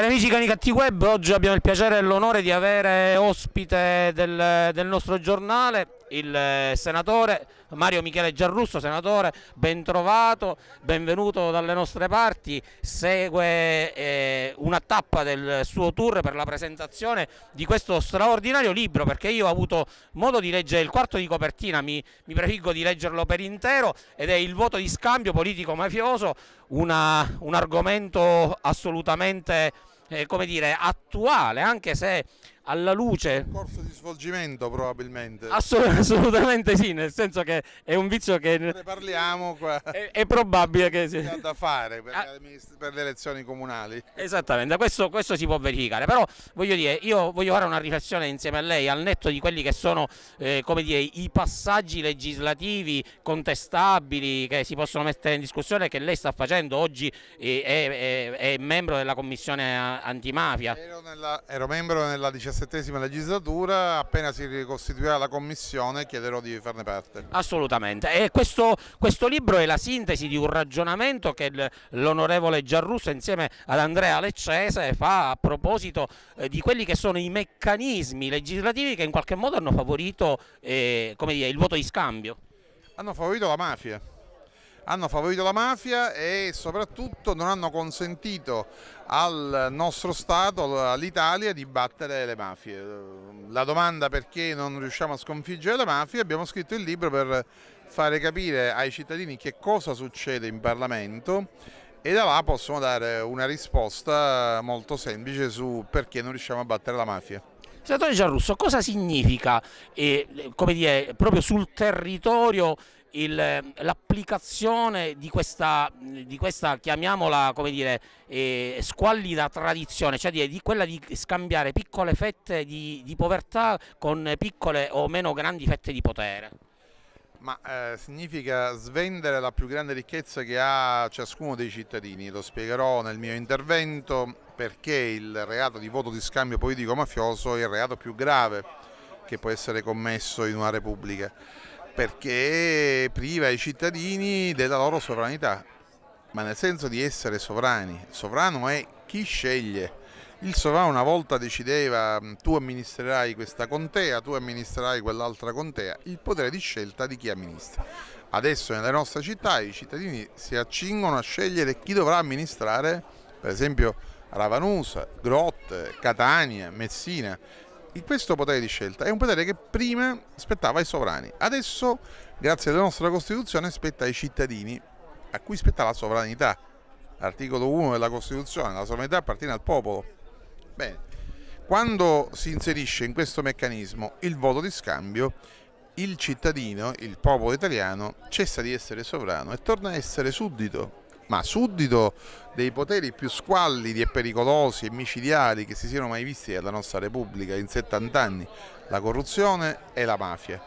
Cari amici Cani Catti Web, oggi abbiamo il piacere e l'onore di avere ospite del, del nostro giornale il eh, senatore Mario Michele Giarrusso, senatore, ben trovato, benvenuto dalle nostre parti, segue eh, una tappa del suo tour per la presentazione di questo straordinario libro perché io ho avuto modo di leggere il quarto di copertina, mi, mi prefiggo di leggerlo per intero ed è il voto di scambio politico-mafioso, un argomento assolutamente... Eh, come dire, attuale, anche se alla luce... Un corso di svolgimento probabilmente. Assolut assolutamente sì, nel senso che è un vizio che... Ne parliamo qua. È, è probabile che... Si... da fare per, ah. le per, le elezioni comunali. Esattamente, questo, questo, si può verificare, però voglio dire, io voglio fare una riflessione insieme a lei al netto di quelli che sono eh, come dire, i passaggi legislativi contestabili che si possono mettere in discussione che lei sta facendo oggi eh, è, è, è, membro della commissione antimafia. Ero, nella, ero membro nella 17 diciassettesima legislatura, appena si ricostituirà la commissione chiederò di farne parte. Assolutamente, e questo, questo libro è la sintesi di un ragionamento che l'onorevole Giarrusso insieme ad Andrea Leccese fa a proposito eh, di quelli che sono i meccanismi legislativi che in qualche modo hanno favorito eh, dire, il voto di scambio. Hanno favorito la mafia hanno favorito la mafia e soprattutto non hanno consentito al nostro Stato, all'Italia, di battere le mafie. La domanda perché non riusciamo a sconfiggere le mafie, abbiamo scritto il libro per fare capire ai cittadini che cosa succede in Parlamento e da là possono dare una risposta molto semplice su perché non riusciamo a battere la mafia. Senatore Gianrusso, cosa significa, eh, come dire, proprio sul territorio Ehm, l'applicazione di questa, di questa, chiamiamola come dire, eh, squallida tradizione, cioè di, di, quella di scambiare piccole fette di, di povertà con piccole o meno grandi fette di potere. Ma eh, significa svendere la più grande ricchezza che ha ciascuno dei cittadini, lo spiegherò nel mio intervento perché il reato di voto di scambio politico-mafioso è il reato più grave che può essere commesso in una repubblica perché priva i cittadini della loro sovranità, ma nel senso di essere sovrani. Sovrano è chi sceglie. Il sovrano una volta decideva mm, tu amministrerai questa contea, tu amministrerai quell'altra contea, il potere di scelta di chi amministra. Adesso nelle nostre città i cittadini si accingono a scegliere chi dovrà amministrare, per esempio Ravanusa, Grotte, Catania, Messina, questo potere di scelta è un potere che prima spettava ai sovrani, adesso, grazie alla nostra Costituzione, spetta ai cittadini, a cui spetta la sovranità. Articolo 1 della Costituzione, la sovranità appartiene al popolo. Bene, quando si inserisce in questo meccanismo il voto di scambio, il cittadino, il popolo italiano, cessa di essere sovrano e torna a essere suddito ma suddito dei poteri più squallidi e pericolosi e micidiali che si siano mai visti nella nostra Repubblica in 70 anni, la corruzione e la mafia.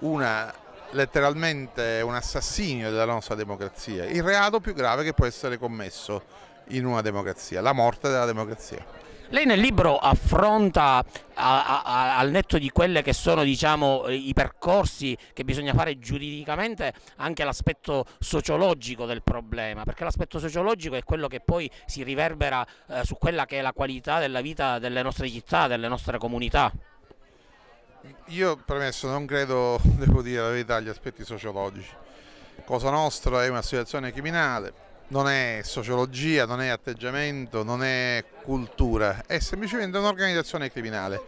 Una letteralmente un assassinio della nostra democrazia, il reato più grave che può essere commesso in una democrazia, la morte della democrazia. Lei nel libro affronta a, a, al netto di quelle che sono diciamo, i percorsi che bisogna fare giuridicamente anche l'aspetto sociologico del problema, perché l'aspetto sociologico è quello che poi si riverbera eh, su quella che è la qualità della vita delle nostre città, delle nostre comunità. Io premesso non credo, devo dire la verità, agli aspetti sociologici. Cosa Nostra è un'associazione criminale, non è sociologia, non è atteggiamento, non è cultura, è semplicemente un'organizzazione criminale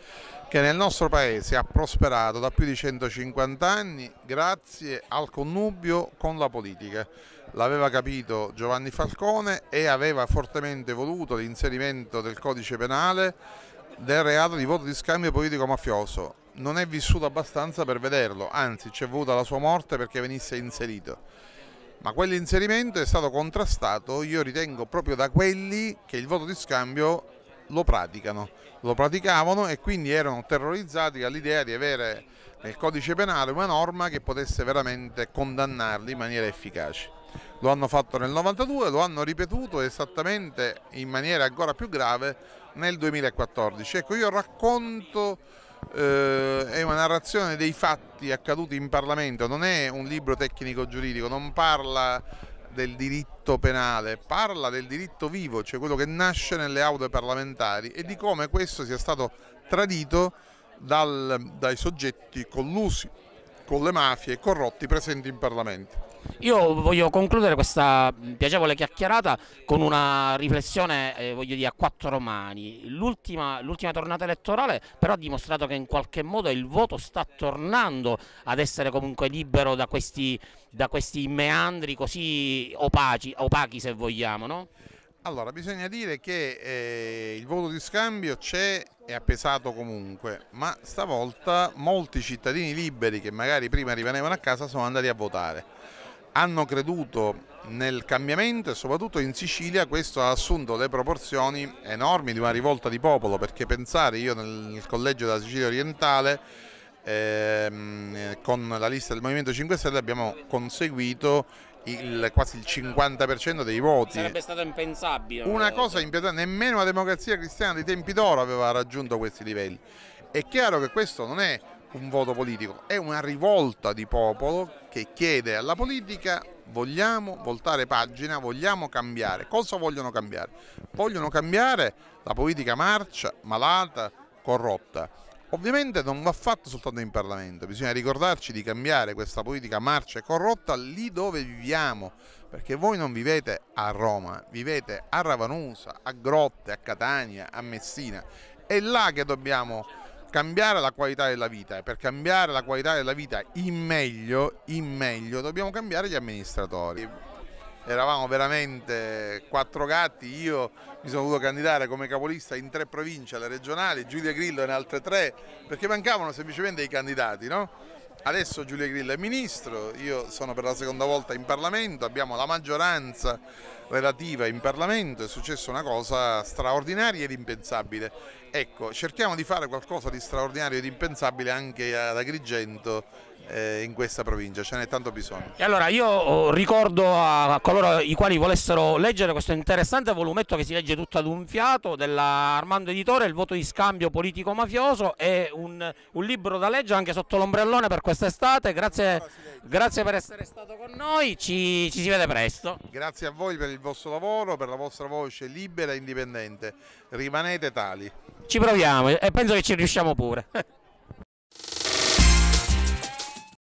che nel nostro paese ha prosperato da più di 150 anni grazie al connubio con la politica. L'aveva capito Giovanni Falcone e aveva fortemente voluto l'inserimento del codice penale del reato di voto di scambio politico-mafioso. Non è vissuto abbastanza per vederlo, anzi c'è voluta la sua morte perché venisse inserito ma quell'inserimento è stato contrastato, io ritengo, proprio da quelli che il voto di scambio lo praticano, lo praticavano e quindi erano terrorizzati all'idea di avere nel codice penale una norma che potesse veramente condannarli in maniera efficace. Lo hanno fatto nel 92, lo hanno ripetuto esattamente in maniera ancora più grave nel 2014. Ecco, io racconto eh, è una narrazione dei fatti accaduti in Parlamento, non è un libro tecnico-giuridico, non parla del diritto penale, parla del diritto vivo, cioè quello che nasce nelle aule parlamentari e di come questo sia stato tradito dal, dai soggetti collusi con le mafie e corrotti presenti in Parlamento. Io voglio concludere questa piacevole chiacchierata con una riflessione eh, dire, a quattro mani. L'ultima, tornata elettorale però ha dimostrato che in qualche modo il voto sta tornando ad essere comunque libero da questi, da questi meandri così opaci, opachi se vogliamo. No? Allora, bisogna dire che eh, il voto di scambio c'è e ha pesato comunque, ma stavolta molti cittadini liberi che magari prima rimanevano a casa sono andati a votare. Hanno creduto nel cambiamento e soprattutto in Sicilia questo ha assunto le proporzioni enormi di una rivolta di popolo, perché pensare io nel collegio della Sicilia orientale eh, con la lista del Movimento 5 Stelle abbiamo conseguito il, quasi il 50% dei voti. Sarebbe stato impensabile. Una cosa impensabile, nemmeno la democrazia cristiana dei tempi d'oro aveva raggiunto questi livelli. È chiaro che questo non è un voto politico, è una rivolta di popolo che chiede alla politica vogliamo voltare pagina, vogliamo cambiare. Cosa vogliono cambiare? Vogliono cambiare la politica marcia, malata, corrotta. Ovviamente non va fatto soltanto in Parlamento, bisogna ricordarci di cambiare questa politica marcia e corrotta lì dove viviamo, perché voi non vivete a Roma, vivete a Ravanusa, a Grotte, a Catania, a Messina. È là che dobbiamo cambiare la qualità della vita e per cambiare la qualità della vita in meglio, in meglio dobbiamo cambiare gli amministratori eravamo veramente quattro gatti, io mi sono dovuto candidare come capolista in tre province alle regionali, Giulia Grillo in altre tre, perché mancavano semplicemente i candidati, no? Adesso Giulia Grillo è ministro, io sono per la seconda volta in Parlamento, abbiamo la maggioranza relativa in Parlamento, è successa una cosa straordinaria ed impensabile. Ecco, cerchiamo di fare qualcosa di straordinario ed impensabile anche ad Agrigento eh, in questa provincia, ce n'è tanto bisogno. E allora io oh, ricordo a coloro i quali volessero leggere questo interessante volumetto che si legge tutto ad un fiato dell'Armando Editore, Il voto di scambio politico-mafioso, è un, un, libro da leggere anche sotto l'ombrellone per quest'estate, grazie, grazie, per essere stato con noi, ci, ci si vede presto. Grazie a voi per il vostro lavoro, per la vostra voce libera e indipendente, rimanete tali. Ci proviamo e penso che ci riusciamo pure.